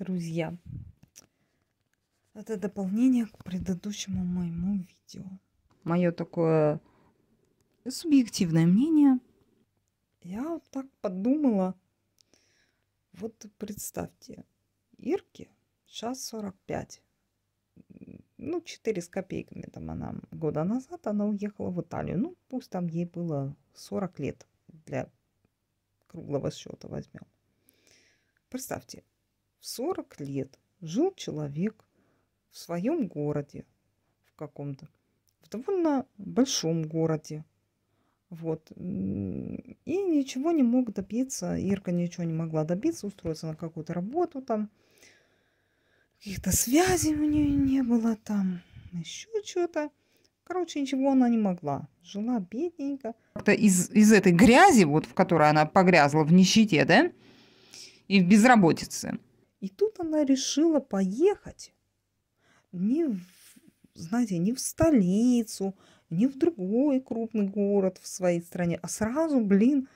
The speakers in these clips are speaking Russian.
друзья. Это дополнение к предыдущему моему видео. Мое такое субъективное мнение. Я вот так подумала. Вот представьте, Ирке сейчас 45. Ну, 4 с копейками там она года назад, она уехала в Италию. Ну, пусть там ей было 40 лет для круглого счета возьмем. Представьте, в 40 лет жил человек в своем городе, в каком-то, в довольно большом городе. Вот. И ничего не мог добиться, Ирка ничего не могла добиться, устроиться на какую-то работу там. Каких-то связей у нее не было там, еще что-то. Короче, ничего она не могла. Жила бедненько. Как-то из, из этой грязи, вот в которой она погрязла, в нищете, да, и в безработице – и тут она решила поехать не в, знаете, не в столицу, не в другой крупный город в своей стране, а сразу, блин,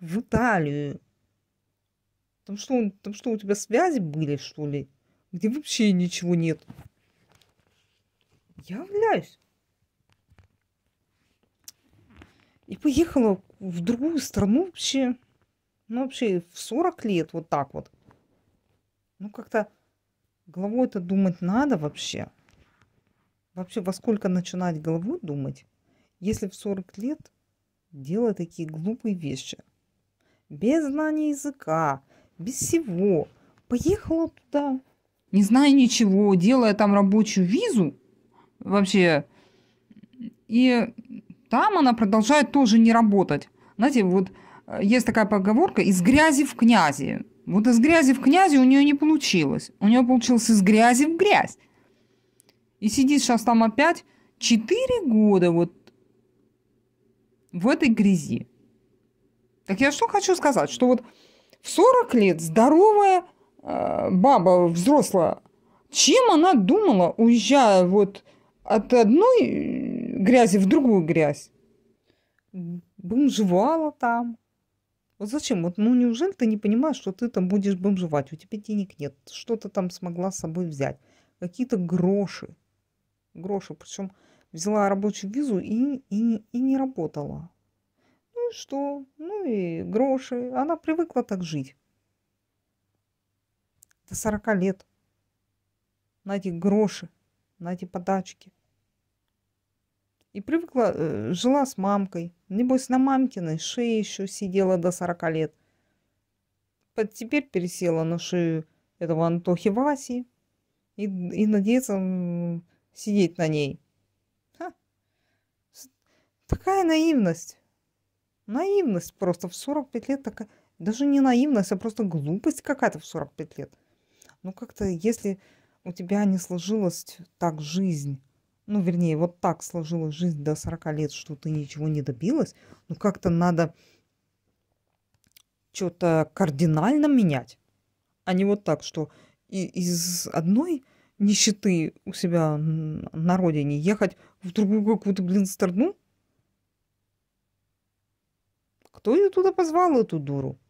в Италию. Там что, там что, у тебя связи были, что ли? Где вообще ничего нет? Я являюсь. И поехала в другую страну вообще. Ну, вообще в 40 лет вот так вот. Ну, как-то головой-то думать надо вообще. Вообще, во сколько начинать головой думать, если в 40 лет делать такие глупые вещи? Без знания языка, без всего. Поехала туда, не зная ничего, делая там рабочую визу вообще. И там она продолжает тоже не работать. Знаете, вот э, есть такая поговорка «из грязи в князи». Вот из грязи в князи у нее не получилось. У нее получилось из грязи в грязь. И сидит сейчас там опять 4 года вот в этой грязи. Так я что хочу сказать, что вот в 40 лет здоровая э, баба взрослая, чем она думала, уезжая вот от одной э, грязи в другую грязь? Бомжевала там, вот зачем? Вот, ну неужели ты не понимаешь, что ты там будешь бомжевать? У тебя денег нет. Что ты там смогла с собой взять? Какие-то гроши. Гроши. Причем взяла рабочую визу и, и, и не работала. Ну и что? Ну и гроши. Она привыкла так жить. До 40 лет. На эти гроши, на эти подачки. И привыкла, э, жила с мамкой. Небось, на мамкиной шее еще сидела до 40 лет. Под теперь пересела на шею этого Антохи Васи и, и надеется сидеть на ней. Ха. Такая наивность. Наивность просто в 45 лет такая. Даже не наивность, а просто глупость какая-то в 45 лет. Ну как-то, если у тебя не сложилась так жизнь, ну, вернее, вот так сложилась жизнь до 40 лет, что ты ничего не добилась, ну, как-то надо что-то кардинально менять, а не вот так, что из одной нищеты у себя на родине ехать в другую какую-то, блин, страну? Кто ее туда позвал, эту дуру?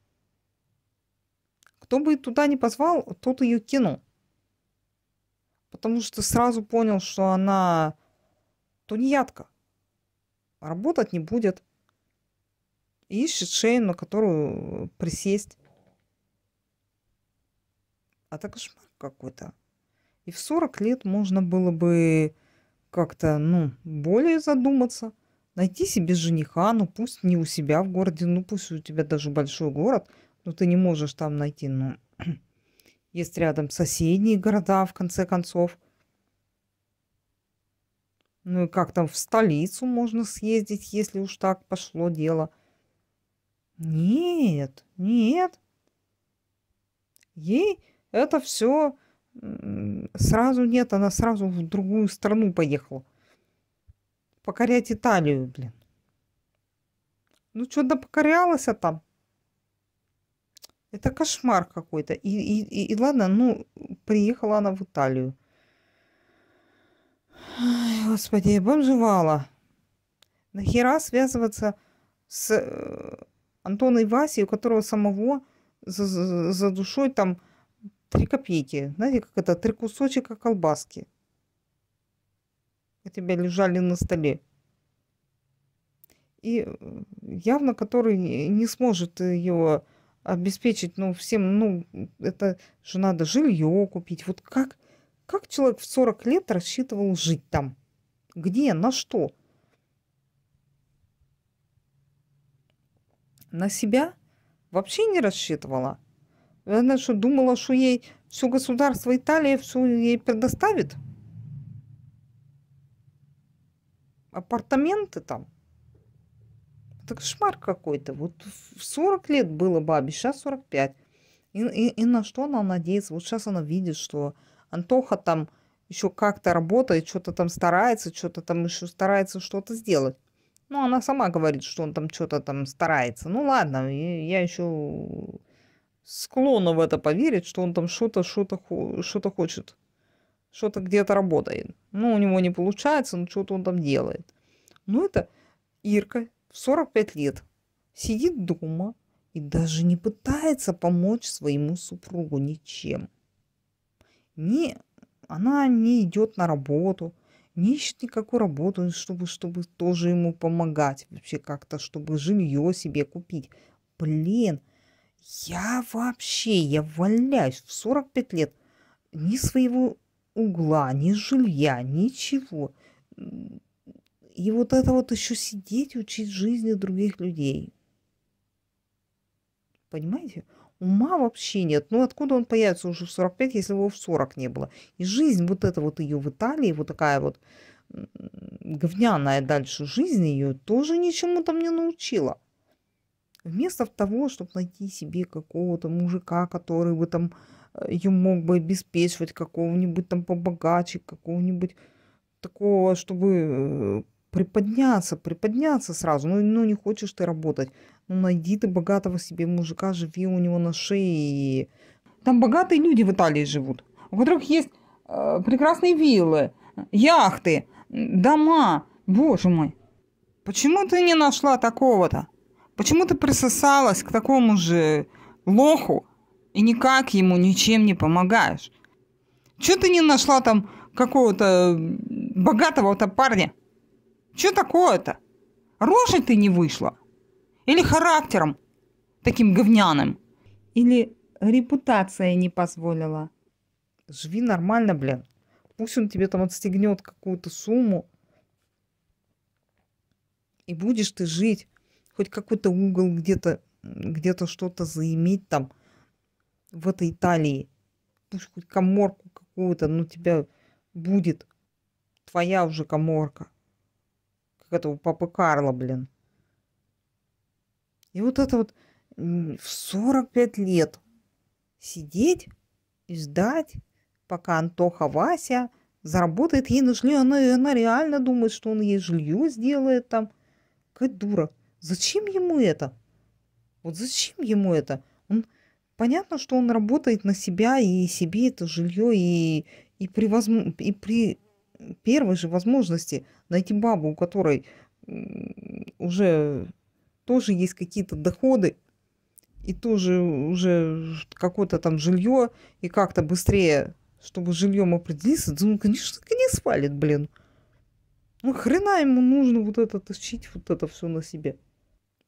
Кто бы туда не позвал, тот ее кинул. Потому что сразу понял, что она тунеядка. А работать не будет. ищет шею, на которую присесть. А так кошмар какой-то. И в 40 лет можно было бы как-то, ну, более задуматься. Найти себе жениха, ну пусть не у себя в городе, ну пусть у тебя даже большой город, но ты не можешь там найти, ну, есть рядом соседние города, в конце концов. Ну и как там в столицу можно съездить, если уж так пошло дело. Нет, нет. Ей это все сразу нет, она сразу в другую страну поехала. Покорять Италию, блин. Ну что, да покорялась а там. Это кошмар какой-то. И, и, и, и ладно, ну, приехала она в Италию. Ой, господи, бомжевала. Нахера связываться с э, Антоной Васей, у которого самого за, за, за душой там три копейки. Знаете, как это? Три кусочка колбаски. У тебя лежали на столе. И э, явно который не сможет ее обеспечить, ну, всем, ну, это же надо жилье купить. Вот как, как человек в 40 лет рассчитывал жить там? Где, на что? На себя вообще не рассчитывала. Она что, думала, что ей все государство Италии все ей предоставит? Апартаменты там – так шмар какой-то. Вот в 40 лет было бабе, сейчас 45. И, и, и на что она надеется? Вот сейчас она видит, что Антоха там еще как-то работает, что-то там старается, что-то там еще старается что-то сделать. Ну, она сама говорит, что он там что-то там старается. Ну, ладно, я еще склонна в это поверить, что он там что-то, что-то, что-то хочет. Что-то где-то работает. Ну, у него не получается, но что-то он там делает. Ну, это Ирка в 45 лет сидит дома и даже не пытается помочь своему супругу ничем. Не, она не идет на работу, не ищет никакую работу, чтобы, чтобы тоже ему помогать, вообще как-то, чтобы жилье себе купить. Блин, я вообще, я валяюсь в 45 лет, ни своего угла, ни жилья, ничего. И вот это вот еще сидеть, учить жизни других людей. Понимаете? Ума вообще нет. Ну, откуда он появится уже в 45, если его в 40 не было? И жизнь вот эта вот ее в Италии, вот такая вот говняная дальше жизнь ее, тоже ничему там не научила. Вместо того, чтобы найти себе какого-то мужика, который бы там э, ее мог бы обеспечивать, какого-нибудь там побогаче, какого-нибудь такого, чтобы э, приподняться, приподняться сразу. Ну, ну не хочешь ты работать. Ну, найди ты богатого себе мужика, живи у него на шее. Там богатые люди в Италии живут, у которых есть э, прекрасные виллы, яхты, дома. Боже мой, почему ты не нашла такого-то? Почему ты присосалась к такому же лоху и никак ему ничем не помогаешь? Чего ты не нашла там какого-то богатого-то парня? Что такое-то? Рожей ты не вышла? Или характером таким говняным? Или репутация не позволила? Живи нормально, блин. Пусть он тебе там отстегнет какую-то сумму. И будешь ты жить хоть какой-то угол где-то, где-то что-то заиметь там в этой Италии. Пусть хоть коморку какую-то, но у тебя будет твоя уже коморка как это папы Карла, блин. И вот это вот в 45 лет сидеть и ждать, пока Антоха Вася заработает ей на жилье. Она, она реально думает, что он ей жилье сделает там. Какая дура. Зачем ему это? Вот зачем ему это? Он, понятно, что он работает на себя и себе это жилье и, и, превозм... и при первой же возможности найти бабу, у которой уже тоже есть какие-то доходы, и тоже уже какое-то там жилье, и как-то быстрее, чтобы с жильем определиться, ну, конечно, не валит, блин. Ну, хрена ему нужно вот это тащить, вот это все на себе.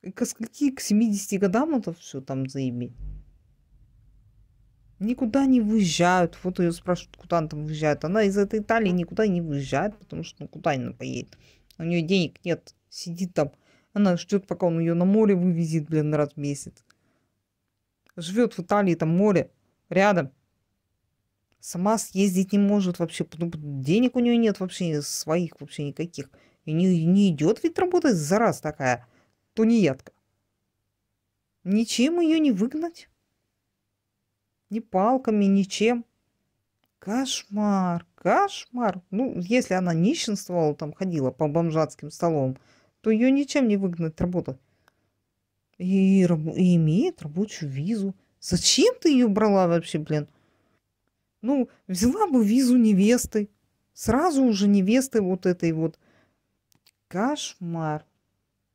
И ко скольки, к 70 годам это все там заиметь никуда не выезжают. Вот ее спрашивают, куда она там выезжает. Она из этой Италии никуда не выезжает, потому что ну, куда она поедет? У нее денег нет. Сидит там. Она ждет, пока он ее на море вывезет, блин, раз в месяц. Живет в Италии, там море рядом. Сама съездить не может вообще, потому денег у нее нет вообще своих, вообще никаких. И не, не идет ведь работать, за раз такая тунеядка. Ничем ее не выгнать ни палками, ничем. Кошмар, кошмар. Ну, если она нищенствовала, там ходила по бомжатским столам то ее ничем не выгнать работать. И, и имеет рабочую визу. Зачем ты ее брала вообще, блин? Ну, взяла бы визу невесты. Сразу уже невесты вот этой вот. Кошмар.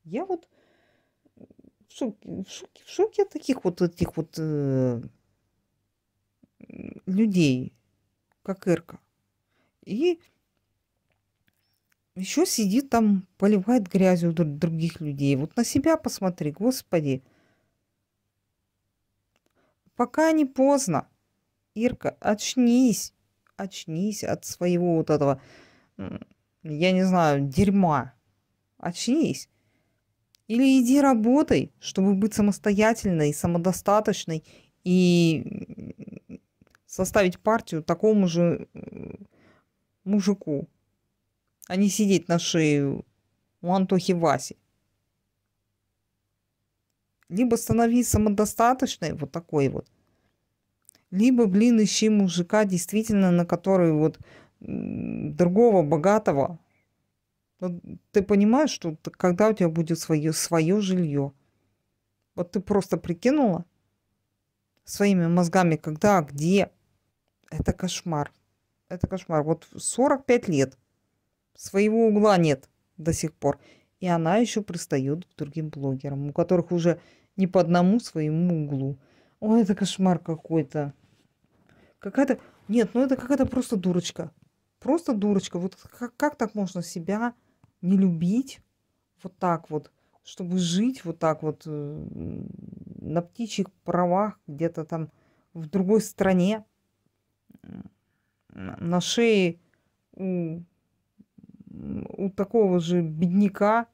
Я вот в шоке, в шоке, в шоке от таких вот этих вот э, людей, как Ирка. И еще сидит там, поливает грязью других людей. Вот на себя посмотри, господи. Пока не поздно. Ирка, очнись. Очнись от своего вот этого, я не знаю, дерьма. Очнись. Или иди работай, чтобы быть самостоятельной, самодостаточной и составить партию такому же мужику, а не сидеть на шее у Антохи Васи. Либо становись самодостаточной, вот такой вот, либо, блин, ищи мужика действительно, на который вот другого богатого. Но ты понимаешь, что когда у тебя будет свое, свое жилье? Вот ты просто прикинула своими мозгами, когда, где, это кошмар. Это кошмар. Вот 45 лет. Своего угла нет до сих пор. И она еще пристает к другим блогерам, у которых уже не по одному своему углу. О, это кошмар какой-то. Какая-то... Нет, ну это какая-то просто дурочка. Просто дурочка. Вот как, как так можно себя не любить? Вот так вот. Чтобы жить вот так вот э, на птичьих правах где-то там в другой стране на шее у, у такого же бедняка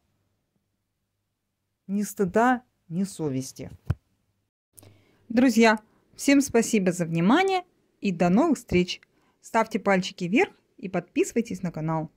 ни стыда, ни совести. Друзья, всем спасибо за внимание и до новых встреч. Ставьте пальчики вверх и подписывайтесь на канал.